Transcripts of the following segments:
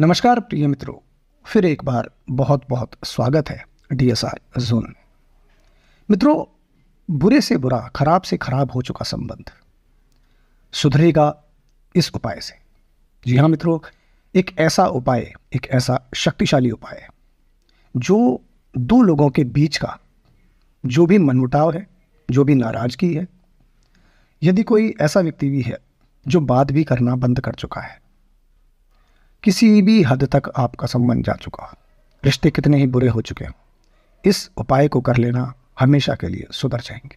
नमस्कार प्रिय मित्रों फिर एक बार बहुत बहुत स्वागत है डीएसआर जोन में मित्रों बुरे से बुरा खराब से खराब हो चुका संबंध सुधरेगा इस उपाय से जी हाँ मित्रों एक ऐसा उपाय एक ऐसा शक्तिशाली उपाय जो दो लोगों के बीच का जो भी मनमुटाव है जो भी नाराजगी है यदि कोई ऐसा व्यक्ति भी है जो बात भी करना बंद कर चुका है किसी भी हद तक आपका संबंध जा चुका रिश्ते कितने ही बुरे हो चुके हों इस उपाय को कर लेना हमेशा के लिए सुधर जाएंगे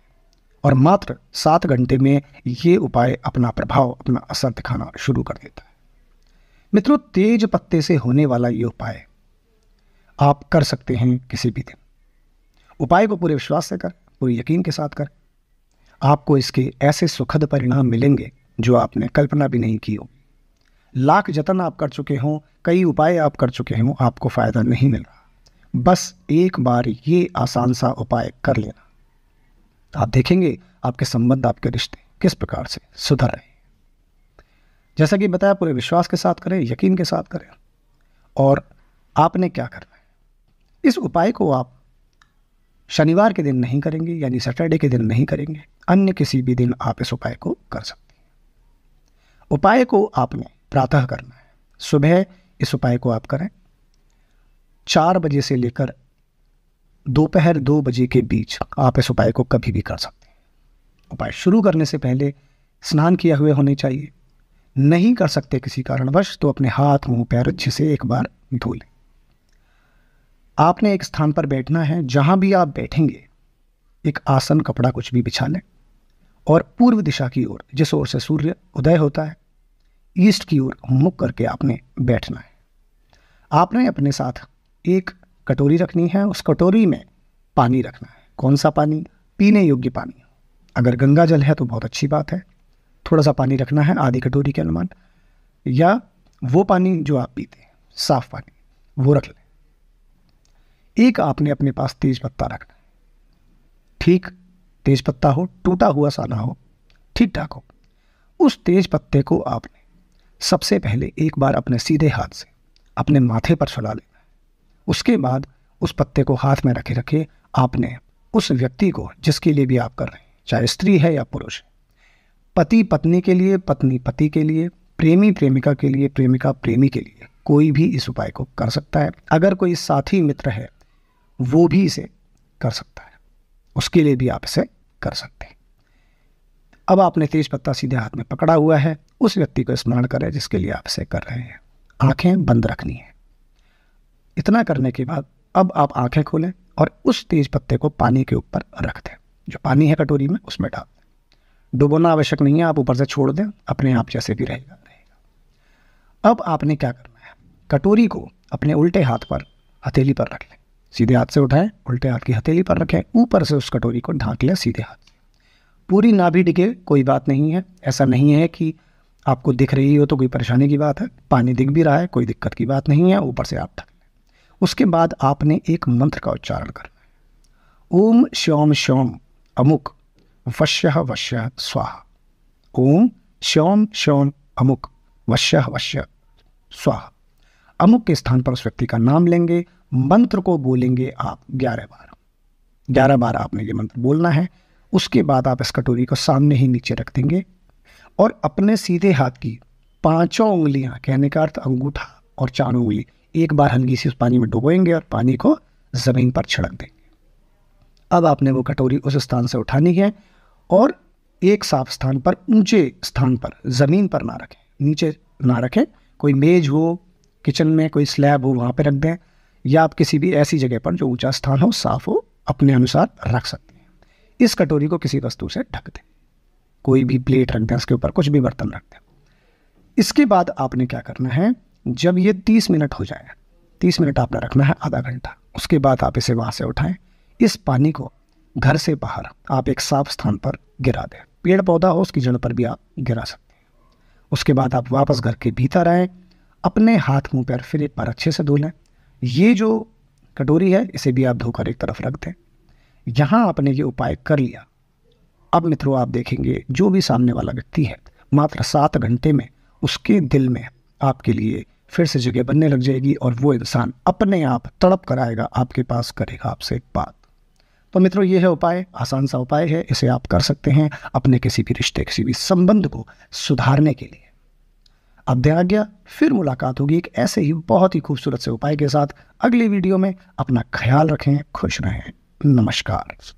और मात्र सात घंटे में ये उपाय अपना प्रभाव अपना असर दिखाना शुरू कर देता है मित्रों तेज पत्ते से होने वाला ये उपाय आप कर सकते हैं किसी भी दिन उपाय को पूरे विश्वास से कर पूरे यकीन के साथ कर आपको इसके ऐसे सुखद परिणाम मिलेंगे जो आपने कल्पना भी नहीं की होगी लाख जतन आप कर चुके हों कई उपाय आप कर चुके हों आपको फ़ायदा नहीं मिल रहा बस एक बार ये आसान सा उपाय कर लेना आप देखेंगे आपके संबंध आपके रिश्ते किस प्रकार से सुधर रहे जैसा कि बताया पूरे विश्वास के साथ करें यकीन के साथ करें और आपने क्या करना है इस उपाय को आप शनिवार के दिन नहीं करेंगे यानी सैटरडे के दिन नहीं करेंगे अन्य किसी भी दिन आप इस उपाय को कर सकते हैं उपाय को आपने प्रातः करना है सुबह इस उपाय को आप करें चार बजे से लेकर दोपहर दो बजे के बीच आप इस उपाय को कभी भी कर सकते हैं उपाय शुरू करने से पहले स्नान किए हुए होने चाहिए नहीं कर सकते किसी कारणवश तो अपने हाथ मुंह पैर अच्छे से एक बार धो लें आपने एक स्थान पर बैठना है जहां भी आप बैठेंगे एक आसन कपड़ा कुछ भी बिछा लें और पूर्व दिशा की ओर जिस ओर से सूर्य उदय होता है ईस्ट की ओर मुख करके आपने बैठना है आपने अपने साथ एक कटोरी रखनी है उस कटोरी में पानी रखना है कौन सा पानी पीने योग्य पानी अगर गंगा जल है तो बहुत अच्छी बात है थोड़ा सा पानी रखना है आधी कटोरी के अनुमान या वो पानी जो आप पीते हैं साफ पानी वो रख लें एक आपने अपने पास तेज पत्ता रखना है ठीक तेज पत्ता हो टूटा हुआ सा ना हो ठीक ठाक हो उस तेज पत्ते को आपने सबसे पहले एक बार अपने सीधे हाथ से अपने माथे पर चला लेना उसके बाद उस पत्ते को हाथ में रखे रखे आपने उस व्यक्ति को जिसके लिए भी आप कर रहे हैं चाहे स्त्री है या पुरुष है पति पत्नी के लिए पत्नी पति के लिए प्रेमी प्रेमिका के लिए प्रेमिका प्रेमी के लिए कोई भी इस उपाय को कर सकता है अगर कोई साथी मित्र है वो भी इसे कर सकता है उसके लिए भी आप इसे कर सकते हैं अब आपने तेज पत्ता सीधे हाथ में पकड़ा हुआ है उस व्यक्ति को स्मरण करें जिसके लिए आप इसे कर रहे हैं आंखें बंद रखनी है इतना करने के बाद अब आप आंखें खोलें और उस तेज पत्ते को पानी के ऊपर रख दें जो पानी है कटोरी में उसमें डाल दें डुबोना आवश्यक नहीं है आप ऊपर से छोड़ दें अपने आप जैसे भी रहेगा रहेगा अब आपने क्या करना है कटोरी को अपने उल्टे हाथ पर हथेली पर रख लें सीधे हाथ से उठाएं उल्टे हाथ की हथेली पर रखें ऊपर से उस कटोरी को ढांक लें सीधे हाथ से पूरी भी डिगे कोई बात नहीं है ऐसा नहीं है कि आपको दिख रही हो तो कोई परेशानी की बात है पानी दिख भी रहा है कोई दिक्कत की बात नहीं है ऊपर से आप थक उसके बाद आपने एक मंत्र का उच्चारण करना है ओम श्योम श्योम अमुक वश्य वश्य स्वाहा ओम श्योम श्योम अमुक वश्य वश्य स्वाहा अमुक के स्थान पर उस व्यक्ति का नाम लेंगे मंत्र को बोलेंगे आप ग्यारह बार ग्यारह बार आपने ये मंत्र बोलना है उसके बाद आप इस कटोरी को सामने ही नीचे रख देंगे और अपने सीधे हाथ की पांचों उंगलियां कहने का अर्थ अंगूठा और चारों उंगली एक बार हल्की सी उस पानी में डुबोएंगे और पानी को ज़मीन पर छिड़क देंगे अब आपने वो कटोरी उस स्थान से उठानी है और एक साफ स्थान पर ऊंचे स्थान पर ज़मीन पर ना रखें नीचे ना रखें कोई मेज़ हो किचन में कोई स्लैब हो वहाँ पर रख दें या आप किसी भी ऐसी जगह पर जो ऊंचा स्थान हो साफ हो अपने अनुसार रख सकते हैं इस कटोरी को किसी वस्तु से ढक दें कोई भी प्लेट रख दें उसके ऊपर कुछ भी बर्तन रख दें इसके बाद आपने क्या करना है जब ये तीस मिनट हो जाए तीस मिनट आपने रखना है आधा घंटा उसके बाद आप इसे वहाँ से उठाएं इस पानी को घर से बाहर आप एक साफ स्थान पर गिरा दें पेड़ पौधा हो उसकी जड़ पर भी आप गिरा सकते हैं उसके बाद आप वापस घर के भीतर आएँ अपने हाथ मुंह पैर फिर एक बार अच्छे से धो लें ये जो कटोरी है इसे भी आप धोकर एक तरफ रख दें यहाँ आपने ये उपाय कर लिया अब मित्रों आप देखेंगे जो भी सामने वाला व्यक्ति है मात्र सात घंटे में उसके दिल में आपके लिए फिर से जगह बनने लग जाएगी और वो इंसान अपने आप तड़प कर आएगा आपके पास करेगा आपसे बात तो मित्रों ये है उपाय आसान सा उपाय है इसे आप कर सकते हैं अपने किसी भी रिश्ते किसी भी संबंध को सुधारने के लिए अब ध्यान फिर मुलाकात होगी एक ऐसे ही बहुत ही खूबसूरत से उपाय के साथ अगली वीडियो में अपना ख्याल रखें खुश रहें नमस्कार